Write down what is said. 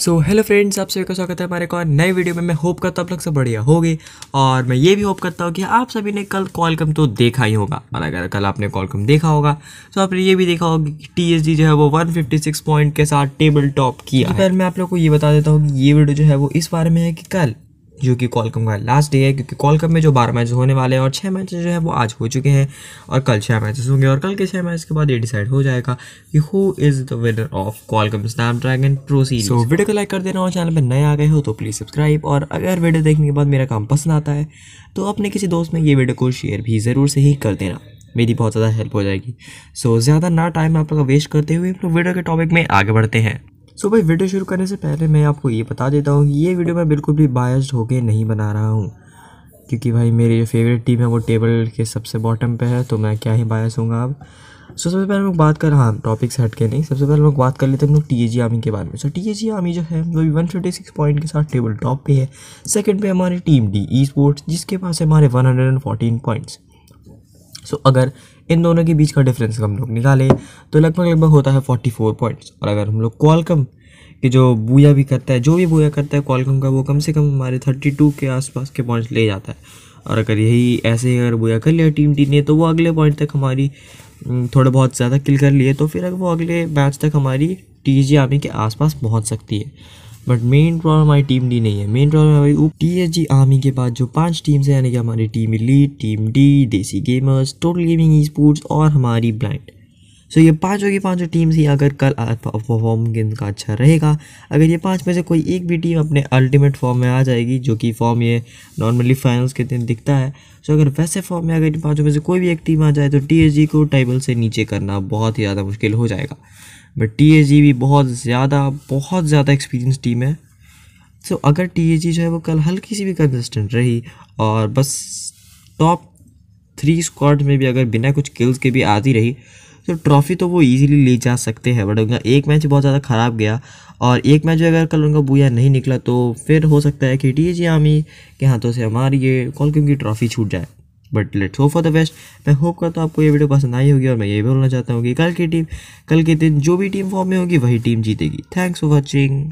so hello friends आप सभी का स्वागत है हमारे कॉल और नए वीडियो में मैं होप करता हूँ आप लोग सब बढ़िया होगी और मैं ये भी होप करता हूँ कि आप सभी ने कल कॉलकम तो देखा ही होगा और मतलब अगर कल आपने कॉलकम देखा होगा तो आपने ये भी देखा होगा कि टी जो है वो 156 पॉइंट के साथ टेबल टॉप किया पर मैं आप लोग को ये बता देता हूँ कि ये वीडियो जो है वो इस बारे में है कि कल जो कि कॉलकम का लास्ट डे है क्योंकि कॉलकम में जो बारह मैच होने वाले हैं और छः मैच जो है वो आज हो चुके हैं और कल छः मैचेस होंगे और कल के छः मैच के बाद ये डिसाइड हो जाएगा कि who is the winner of Qualcomm Snapdragon प्रोसीज सो वीडियो को लाइक कर देना और चैनल पर नए आ गए हो तो प्लीज़ सब्सक्राइब और अगर वीडियो देखने के बाद मेरा काम पसंद आता है तो अपने किसी दोस्त में ये वीडियो को शेयर भी ज़रूर से ही कर देना मेरी बहुत ज़्यादा हेल्प हो जाएगी सो so, ज़्यादा ना टाइम आप लोग वेस्ट करते हुए वीडियो के टॉपिक में आगे बढ़ते हैं सो भाई वीडियो शुरू करने से पहले मैं आपको ये बता देता हूँ कि ये वीडियो मैं बिल्कुल भी बायस्ड होके नहीं बना रहा हूँ क्योंकि भाई मेरी जो फेवरेट टीम है वो टेबल के सबसे बॉटम पे है तो मैं क्या ही बायस हूँ अब सो सबसे पहले हम लोग बात कर हाँ टॉपिक से हट के नहीं सबसे पहले हम लोग बात कर लेते हैं हम लोग टी ए जी आर्मी के बारे में so T A ji army जो है वो भी वन फिफ्टी सिक्स पॉइंट के साथ टेबल टॉप पे है सेकेंड पे हमारी टीम डी ई स्पोर्ट्स जिसके पास है हमारे one hundred and fourteen points so अगर इन दोनों के बीच का डिफरेंस हम लोग निकालें तो लगभग लगभग होता है फोर्टी फोर पॉइंट्स और अगर हम लोग क्वालकम कि जो बूया भी करता है जो भी बुया करता है कॉलकम का वो कम से कम हमारे थर्टी टू के आसपास के पॉइंट्स ले जाता है और अगर यही ऐसे ही अगर बुया कर लिया टीम टी ने तो वो अगले पॉइंट तक हमारी थोड़ा बहुत ज़्यादा किल कर लिए तो फिर अगर वो अगले मैच तक हमारी टी जी आर्मी के आसपास पहुंच सकती है बट मेन प्रॉब्लम हमारी टीम डी नहीं है मेन प्रॉब्लम हमारी टी एच जी आर्मी के बाद जो पांच टीम्स हैं यानी कि हमारी team lead team D Desi gamers total gaming sports और हमारी ब्लाइंड सो ये पाँचों की पाँचों टीम्स ही अगर कल परफॉर्म इनका अच्छा रहेगा अगर ये पाँच में से कोई एक भी टीम अपने अल्टीमेट फॉर्म में आ जाएगी जो कि फॉर्म ये नॉर्मली फाइनल्स के दिन दिखता है सो अगर वैसे फॉर्म में अगर इन पाँचों में से कोई भी एक टीम आ जाए तो टी को टाइबल से नीचे करना बहुत ही ज़्यादा मुश्किल हो जाएगा बट टी भी बहुत ज़्यादा बहुत ज़्यादा एक्सपीरियंस टीम है सो so, अगर टी जो है वो कल हल्की सी भी कंसिस्टेंट रही और बस टॉप थ्री स्क्वाड में भी अगर बिना कुछ किल्स के भी आती रही तो ट्रॉफी तो वो ईजिली ले जा सकते हैं बट उनका एक मैच बहुत ज़्यादा ख़राब गया और एक मैच अगर कल उनका बुया नहीं निकला तो फिर हो सकता है कि टी जी आमी के हाथों से हमारी ये कॉलकिन की ट्रॉफी छूट जाए but let's hope for the best मैं होप करता हूँ आपको ये वीडियो पसंद आई होगी और मैं ये भी बोलना चाहता हूँ कि कल की टीम कल के दिन जो भी टीम फॉर्म में होगी वही टीम जीतेगी थैंक्स फॉर वॉचिंग